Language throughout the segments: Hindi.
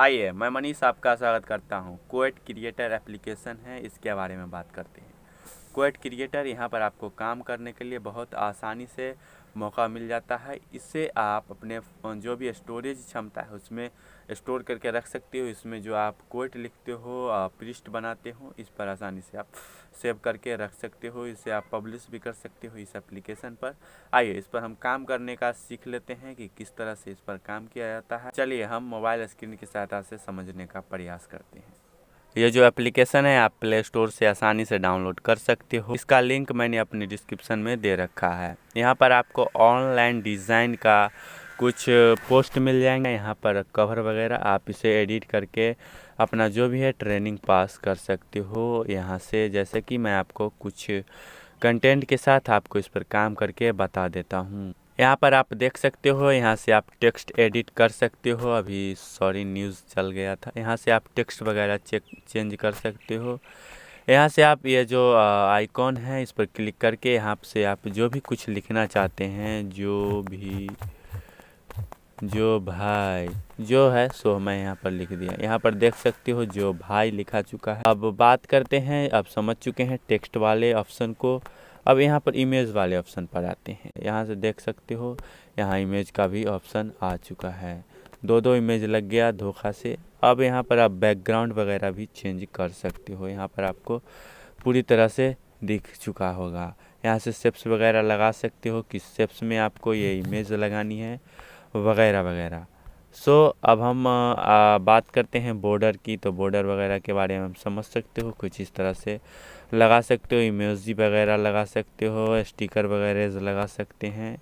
आइए मैं मनीष आपका स्वागत करता हूँ कोएट क्रिएटर एप्लीकेशन है इसके बारे में बात करते हैं क्वेट क्रिएटर यहाँ पर आपको काम करने के लिए बहुत आसानी से मौका मिल जाता है इससे आप अपने जो भी स्टोरेज क्षमता है उसमें स्टोर करके रख सकते हो इसमें जो आप कोट लिखते हो पृष्ठ बनाते हो इस पर आसानी से आप सेव करके रख सकते हो इसे आप पब्लिश भी कर सकते हो इस एप्लीकेशन पर आइए इस पर हम काम करने का सीख लेते हैं कि किस तरह से इस पर काम किया जाता है चलिए हम मोबाइल स्क्रीन की सहायता से समझने का प्रयास करते हैं ये जो एप्लीकेशन है आप प्ले स्टोर से आसानी से डाउनलोड कर सकते हो इसका लिंक मैंने अपनी डिस्क्रिप्शन में दे रखा है यहाँ पर आपको ऑनलाइन डिज़ाइन का कुछ पोस्ट मिल जाएंगे यहाँ पर कवर वगैरह आप इसे एडिट करके अपना जो भी है ट्रेनिंग पास कर सकते हो यहाँ से जैसे कि मैं आपको कुछ कंटेंट के साथ आपको इस पर काम करके बता देता हूँ यहाँ पर आप देख सकते हो यहाँ से आप टेक्स्ट एडिट कर सकते हो अभी सॉरी न्यूज़ चल गया था यहाँ से आप टेक्स्ट वगैरह चेक चेंज कर सकते हो यहाँ से आप ये जो आइकॉन है इस पर क्लिक करके यहाँ से आप जो भी कुछ लिखना चाहते हैं जो भी जो भाई जो है सो मैं यहाँ पर लिख दिया यहाँ पर देख सकते हो जो भाई लिखा चुका है अब बात करते हैं अब समझ चुके हैं टेक्स्ट वाले ऑप्शन को अब यहाँ पर इमेज वाले ऑप्शन पर आते हैं यहाँ से देख सकते हो यहाँ इमेज का भी ऑप्शन आ चुका है दो दो इमेज लग गया धोखा से अब यहाँ पर आप बैकग्राउंड वगैरह भी चेंज कर सकते हो यहाँ पर आपको पूरी तरह से दिख चुका होगा यहाँ से सेप्स वगैरह लगा सकते हो किस सेप्स में आपको ये इमेज लगानी है वगैरह वगैरह सो so, अब हम आ, बात करते हैं बॉर्डर की तो बॉर्डर वगैरह के बारे में हम समझ सकते हो कुछ इस तरह से लगा सकते हो इमेजी वगैरह लगा सकते हो स्टिकर वगैरह लगा सकते हैं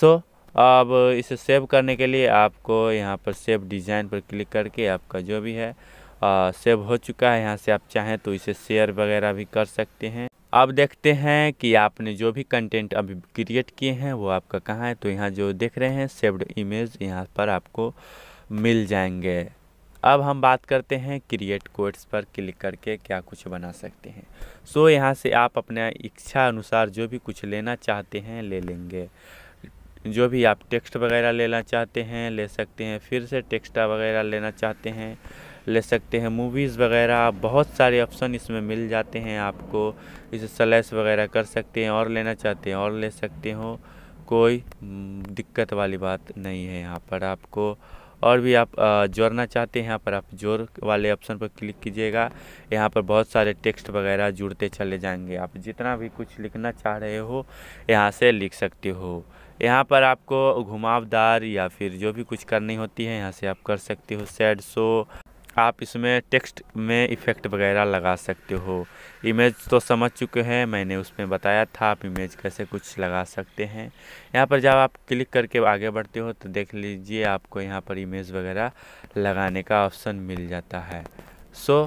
सो so, अब इसे सेव करने के लिए आपको यहाँ पर सेव डिज़ाइन पर क्लिक करके आपका जो भी है आ, सेव हो चुका है यहाँ से आप चाहें तो इसे शेयर वगैरह भी कर सकते हैं अब देखते हैं कि आपने जो भी कंटेंट अभी क्रिएट किए हैं वो आपका कहाँ है तो यहाँ जो देख रहे हैं सेव्ड इमेज यहाँ पर आपको मिल जाएंगे अब हम बात करते हैं क्रिएट कोड्स पर क्लिक करके क्या कुछ बना सकते हैं सो so, यहाँ से आप अपने इच्छा अनुसार जो भी कुछ लेना चाहते हैं ले लेंगे जो भी आप टेक्स्ट वगैरह लेना चाहते हैं ले सकते हैं फिर से टेक्स्ट वगैरह लेना चाहते हैं ले सकते हैं मूवीज़ वगैरह बहुत सारे ऑप्शन इसमें मिल जाते हैं आपको इसे सलेस वगैरह कर सकते हैं और लेना चाहते हैं और ले सकते हो कोई हम्म, दिक्कत वाली बात नहीं है यहाँ पर आपको और भी आप जोड़ना चाहते हैं यहाँ पर आप जोड़ वाले ऑप्शन पर क्लिक कीजिएगा यहाँ पर बहुत सारे टेक्स्ट वगैरह जुड़ते चले जाएंगे आप जितना भी कुछ लिखना चाह रहे हो यहाँ से लिख सकते हो यहाँ पर आपको घुमावदार या फिर जो भी कुछ करनी होती है यहाँ से आप कर सकते हो सैड शो आप इसमें टेक्स्ट में इफ़ेक्ट वगैरह लगा सकते हो इमेज तो समझ चुके हैं मैंने उसमें बताया था आप इमेज कैसे कुछ लगा सकते हैं यहाँ पर जब आप क्लिक करके आगे बढ़ते हो तो देख लीजिए आपको यहाँ पर इमेज वगैरह लगाने का ऑप्शन मिल जाता है सो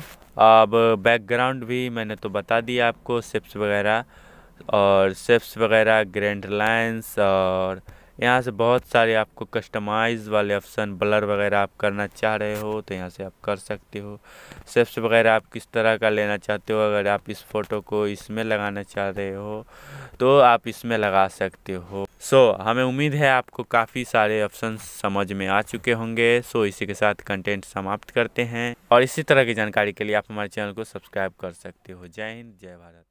अब बैकग्राउंड भी मैंने तो बता दिया आपको सेप्स वगैरह और सेप्स वगैरह ग्रैंड लाइन्स और यहाँ से बहुत सारे आपको कस्टमाइज़ वाले ऑप्शन ब्लर वगैरह आप करना चाह रहे हो तो यहाँ से आप कर सकते हो सेप्स वगैरह आप किस तरह का लेना चाहते हो अगर आप इस फ़ोटो को इसमें लगाना चाह रहे हो तो आप इसमें लगा सकते हो सो so, हमें उम्मीद है आपको काफ़ी सारे ऑप्शन समझ में आ चुके होंगे सो so, इसी के साथ कंटेंट समाप्त करते हैं और इसी तरह की जानकारी के लिए आप हमारे चैनल को सब्सक्राइब कर सकते हो जय हिंद जय भारत